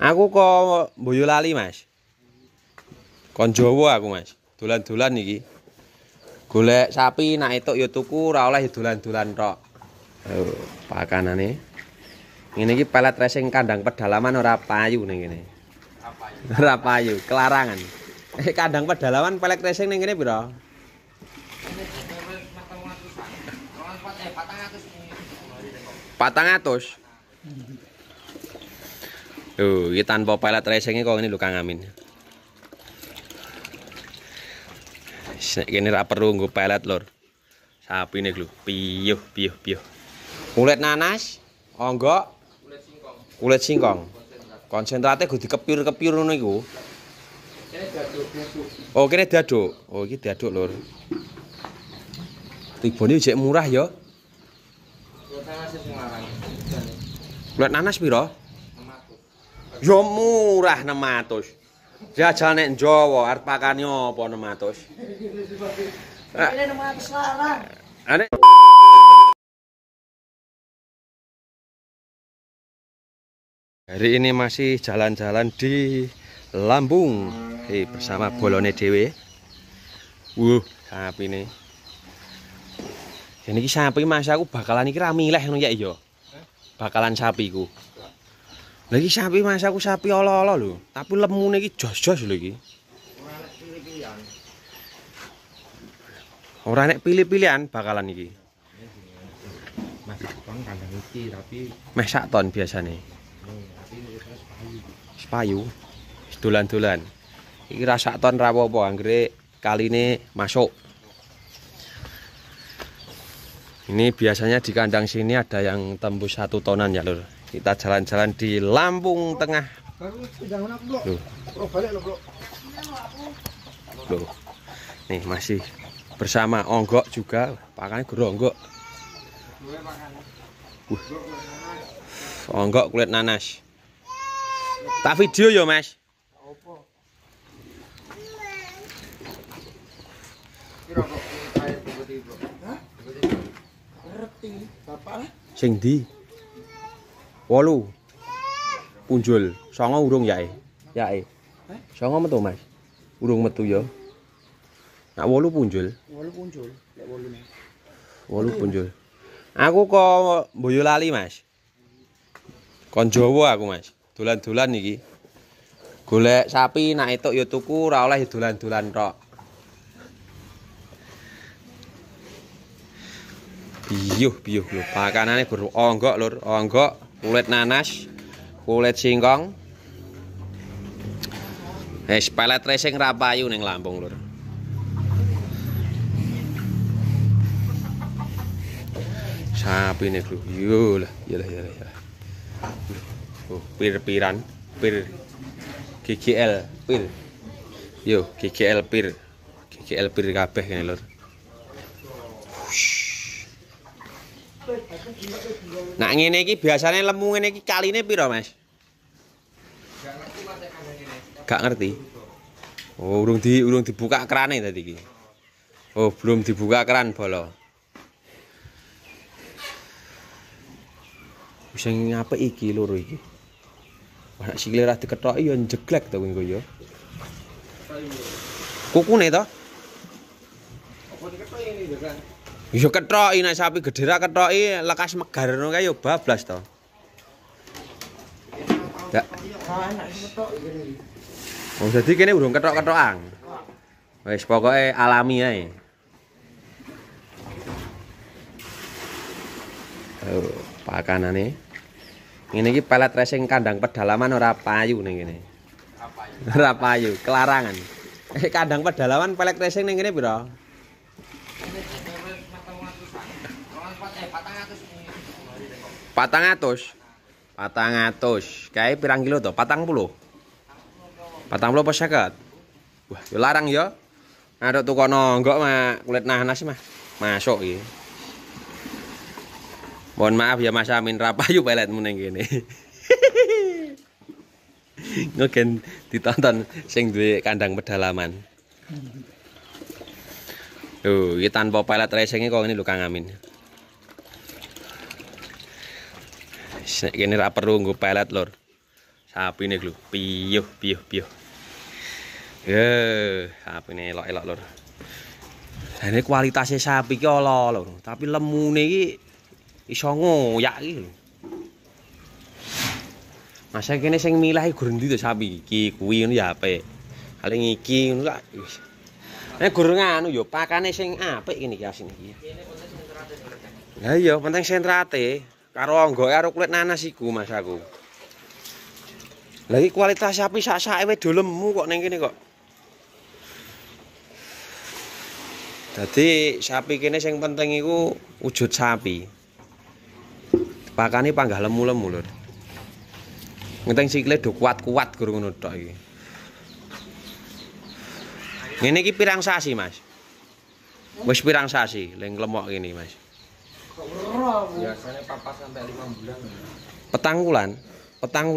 Aku kok Boyolali, Mas. Kon Jawa aku, Mas. dulan-dulan nih ki, Golek sapi nak itu yo ya tuku, ora oleh ya dolan-dolan tok. Oh, pakanane. Ngene ki pelet racing kandang pedalaman ora payu nih ini, Ora payu, kelarangan. Eh kandang pedalaman pelet racing nih ini bro. Patang atus. Tuh, ini tanpa pelet racingnya kok ini lho Kang Amin. Ini perlu nggo pelet lor. Sapi nih lho. piuh piyuh, piyuh. Kulit nanas, onggo, kulit singkong. Kulit singkong. Konsentrate kudu dikepir-kepir ngono iku. Oh, kene daduk. Oh, iki daduk lor. Tibone jek murah ya. Kulit nanas piro? Yo murah 600. Jajal nek Jawa arep pakane apa 600? Ini 600 larang. Hari ini masih jalan-jalan di Lambung. Hei, bersama bolone dhewe. Wuh, sapi ini. ini sapi masa aku bakalan ini ramileh. Ya, Bakalan sapi ku. Lagi sapi Mas aku sapi ololol olah lo tapi lemu iki jos-jos lagi orang Ora nek pilih-pilihan bakalan nih Mas ton kandang iki tapi tulan tulan ton rasa Sepayu. Dolan-dolan. ton ra apa-apa, kali kaline masuk. Ini biasanya di kandang sini ada yang tembus satu tonan ya lur kita jalan-jalan di Lampung Tengah loh nih masih bersama onggok juga pakannya geronggok uh. onggok kulit nanas tak video ya mas sing di wolu punjul songo urung yae yae songo metu mas urung metu yo. nak wolu punjul wolu punjul lek wolu nih punjul aku kok boyolali mas kon Jawa aku mas dolan-dolan iki golek sapi nak etuk ya tuku ora oleh dolan-dolan tok Biyuh, biyuh, lho. Pakanannya baru onggok, lho. Onggok. kulit nanas, kulit singkong. Eh, pelet racing rapayu neng Lampung lur. Sapi nih lu, yulah, yulah, yulah, yulah. Oh, pir piran, pir, GGL, pir, yo, GGL pir, GGL pir kabeh nih lur. nah ngene iki biasane lemu ngene iki kaline pira, Mas? Gak ngerti. Oh, urung di urung dibuka kerane tadi iki. Oh, belum dibuka keran bolo. Wis ngapa iki loro iki? Ora sikile ra diketok ya jeglek to kowe kuku Kukune to? Apa diketok ini, Dek? Yo ketok iki sapi gedhe ra ketok lekas megar ngono kae yo bablas to. Ya. Wong oh, dadi kene urung ketok-ketokan. Wis pokoke alami ae. Oh, pakanane. Ngene iki pelet racing kandang pedalaman ora payu ning kene. Ora payu, kelarangan. Eh kandang pedalaman pelet racing ning kene piro? Patang atus. Patang atus. Kayak pirang kilo tuh? Patang puluh. Patang puluh apa seket? Wah, yo larang ya. Ada tuh kono enggak mah kulit nanas nasi mah. Masuk ya. Mohon maaf ya Mas Amin rapayu peletmu ning kene. Ngogen ditonton sing di kandang pedalaman. Tuh, iki tanpa pelet racing kok ini luka ngamin. Amin. nek kene ra perlu nggo pelet lur. Sapine lho, piyuh piuh piuh Ye, sapine elok-elok lur. Dene kualitasnya sapi ki ala lur, tapi lemune ki iso ngoyak ki lho. Masa kene sing milih gurundi to sapi iki kuwi ngono ya apik. Paling iki ngono lak. Nek gur nganu ya pakane sing apik ngene iki asine iki. Ya penting sentrate. Ya iya, penting sentrate. karo anggoke karo kulit nanas iku Mas aku. Lagi kualitas sapi sak-sake wis dolemmu kok ning kene kok. Dadi sapi kene sing penting iku wujud sapi. Pakane panggah lemu-lemu lur. Ngenteng sikile do kuat-kuat guru ngono tok iki. Ngene iki pirang sasi, Mas. Wis pirang sasi ning lemok ini Mas. Kok loro aku. Biasane wes sampai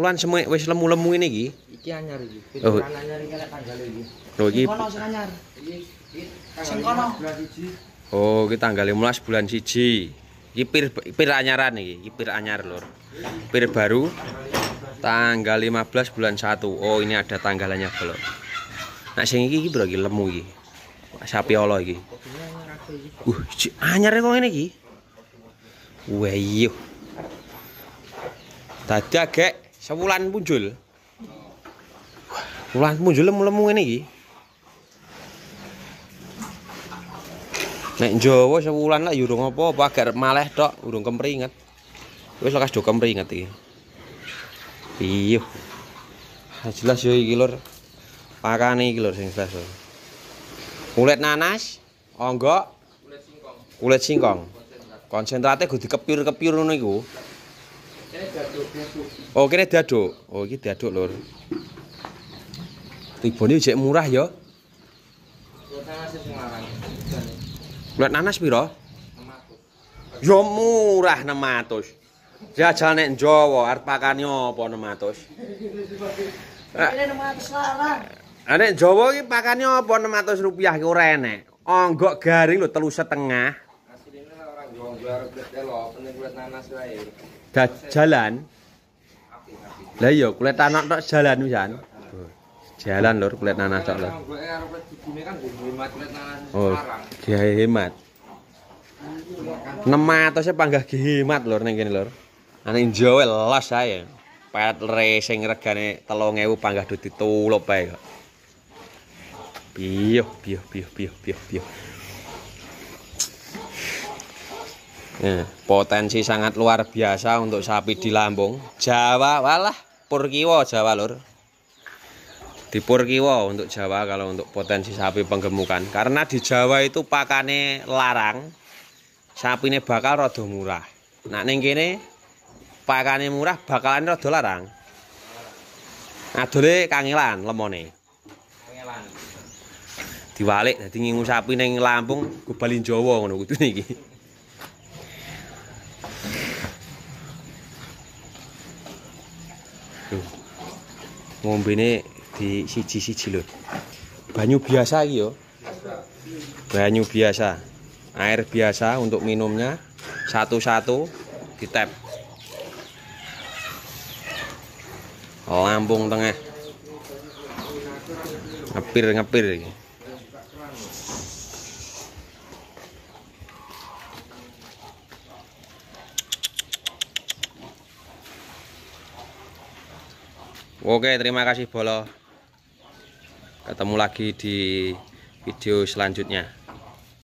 5 bulan. wis lemu-lemu ini iki. Iki anyar iki. Oh. anyar tanggal iki. belas bulan 1. Iki pir pir anyaran iki, iki pir anyar lor Pir baru tanggal 15 bulan 1. Oh, ini ada tanggalannya belum. Nah, sing iki iki bro iki lemu iki. Sapi allah iki. Uh, anyare kok ngene iki. Wayuh. tadi agek sewulan muncul. Wulan muncul lemu-lemu ngene iki. Nek Jawa sewulan lak yurung ya apa-apa agak maleh tok, urung kemringet. Wis lekas do kemringet iki. Gilur, iya. ah, Jelas yo iki lur. Pakane iki lur sing jelas. Kulit nanas, onggok, kulit singkong. Kulit singkong. konsentrate kudu dikepir-kepir ngono iku. Oh, kene diaduk. Oh, iki diaduk, Lur. Tibone jek murah ya. Lihat nanas piro? Ya murah 600. Jajal nek Jawa arep pakane apa 600? Nek Jawa iki pakane apa 600 rupiah ki ora enak. Anggok garing lho 3 setengah. gue arep delok penting kulit nanas wae. Jalan. Lah iya kulit anak tok jalan wisan. Jalan lur kulit nanas tok lur. Eh, kan oh, dia hemat. Nema atau sih panggah hemat lur ning kene lur. Ane Jawa lah saya, Pet racing regane 3000 panggah duit ae kok. Piyo, piyo, piyo, piyo, piyo, piyo. Hmm. potensi sangat luar biasa untuk sapi di Lampung. Jawa walah Purkiwo Jawa Lur. Di Purkiwo untuk Jawa kalau untuk potensi sapi penggemukan. Karena di Jawa itu pakane larang. Sapine bakal rada murah. Nah ning kene pakane murah bakalan rada larang. Adole kangilan lemone. Kangilan. Diwalik dadi ngingu sapi ning Lampung balin Jawa ngono kudune iki. ini di siji-siji lho. Banyu biasa iki yo. Banyu biasa. Air biasa untuk minumnya satu-satu tap, Lampung tengah. Ngepir-ngepir iki. Ngepir. Oke, terima kasih Bolo. Ketemu lagi di video selanjutnya.